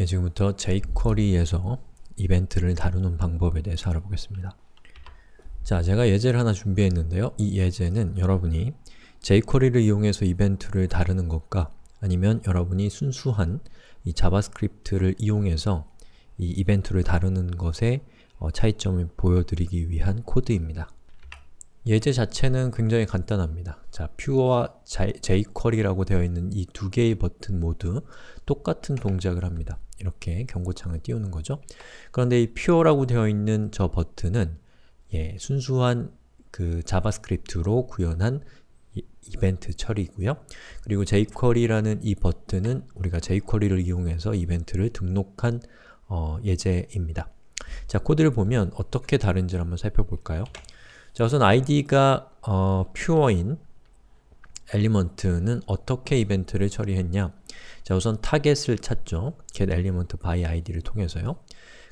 예, 지금부터 jQuery에서 이벤트를 다루는 방법에 대해서 알아보겠습니다. 자, 제가 예제를 하나 준비했는데요. 이 예제는 여러분이 jQuery를 이용해서 이벤트를 다루는 것과 아니면 여러분이 순수한 이 자바스크립트를 이용해서 이 이벤트를 다루는 것의 어, 차이점을 보여드리기 위한 코드입니다. 예제 자체는 굉장히 간단합니다. 자, 퓨 e 와 jQuery라고 되어 있는 이 두 개의 버튼 모두 똑같은 동작을 합니다. 이렇게 경고창을 띄우는 거죠. 그런데 이 pure라고 되어 있는 저 버튼은 예, 순수한 그 자바스크립트로 구현한 이벤트 처리이고요. 그리고 jQuery라는 이 버튼은 우리가 jQuery를 이용해서 이벤트를 등록한 어, 예제입니다. 자, 코드를 보면 어떻게 다른지를 한번 살펴볼까요? 자, 우선 id가 어, pure인 e l e m 는 어떻게 이벤트를 처리했냐 자 우선 타겟을 찾죠. get element by id를 통해서요.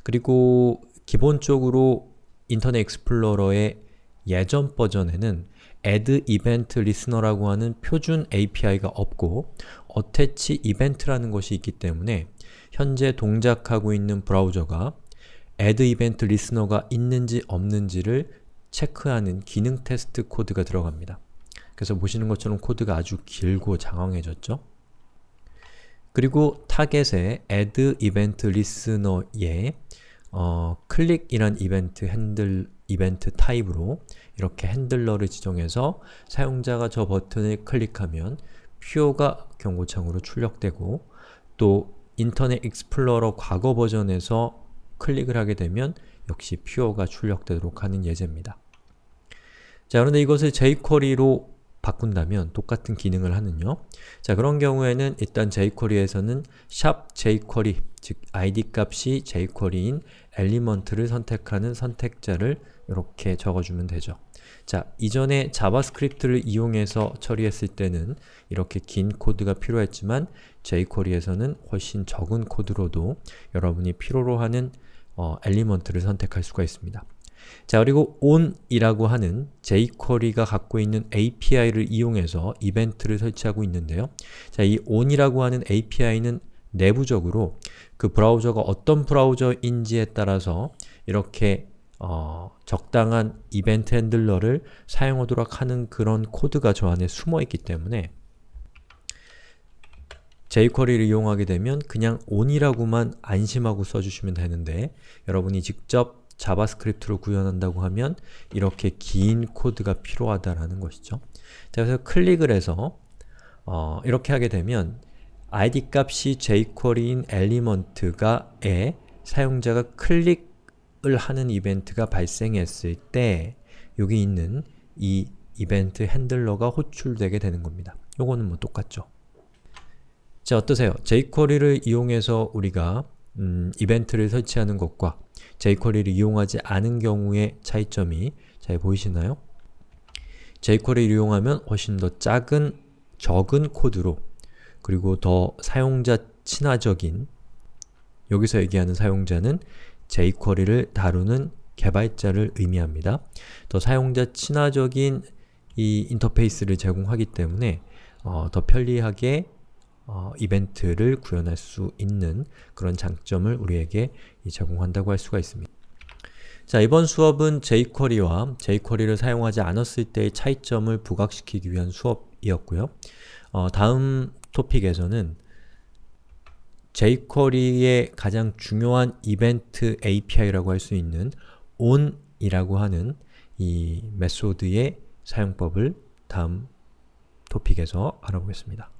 그리고 기본적으로 인터넷 익스플로러의 예전 버전에는 add event listener라고 하는 표준 API가 없고 attach event라는 것이 있기 때문에 현재 동작하고 있는 브라우저가 add event listener가 있는지 없는지를 체크하는 기능 테스트 코드가 들어갑니다. 그래서 보시는 것처럼 코드가 아주 길고 장황해졌죠? 그리고 타겟의 add event listener의 어, c k 이란 이벤트 핸들 이벤트 타입으로 이렇게 핸들러를 지정해서 사용자가 저 버튼을 클릭하면 표가 경고창으로 출력되고 또 인터넷 익스플로러 과거 버전에서 클릭을 하게 되면 역시 표가 출력되도록 하는 예제입니다. 자, 그런데 이것을 jQuery로 바꾼다면 똑같은 기능을 하는요. 자, 그런 경우에는 일단 jQuery에서는 샵 jQuery, 즉 id 값이 jQuery인 엘리먼트를 선택하는 선택자를 이렇게 적어주면 되죠. 자, 이전에 자바스크립트를 이용해서 처리했을 때는 이렇게 긴 코드가 필요했지만 jQuery에서는 훨씬 적은 코드로도 여러분이 필요로 하는 어, 엘리먼트를 선택할 수가 있습니다. 자, 그리고 on이라고 하는 jQuery가 갖고 있는 API를 이용해서 이벤트를 설치하고 있는데요. 자, 이 on이라고 하는 API는 내부적으로 그 브라우저가 어떤 브라우저인지에 따라서 이렇게 어, 적당한 이벤트 핸들러를 사용하도록 하는 그런 코드가 저 안에 숨어있기 때문에 jQuery를 이용하게 되면 그냥 on이라고만 안심하고 써주시면 되는데 여러분이 직접 자바스크립트로 구현한다고 하면 이렇게 긴 코드가 필요하다라는 것이죠. 자, 그래서 클릭을 해서 어, 이렇게 하게 되면 id 값이 jQuery인 엘리먼트가 에 사용자가 클릭을 하는 이벤트가 발생했을 때 여기 있는 이 이벤트 핸들러가 호출되게 되는 겁니다. 요거는 뭐 똑같죠. 자, 어떠세요? jQuery를 이용해서 우리가 음, 이벤트를 설치하는 것과 jQuery를 이용하지 않은 경우의 차이점이 잘 보이시나요? jQuery를 이용하면 훨씬 더 작은, 적은 코드로 그리고 더 사용자 친화적인 여기서 얘기하는 사용자는 jQuery를 다루는 개발자를 의미합니다. 더 사용자 친화적인 이 인터페이스를 제공하기 때문에 어, 더 편리하게 어, 이벤트를 구현할 수 있는 그런 장점을 우리에게 제공한다고 할 수가 있습니다. 자, 이번 수업은 jQuery와 jQuery를 사용하지 않았을 때의 차이점을 부각시키기 위한 수업이었고요. 어, 다음 토픽에서는 jQuery의 가장 중요한 이벤트 API라고 할 수 있는 on이라고 하는 이 메소드의 사용법을 다음 토픽에서 알아보겠습니다.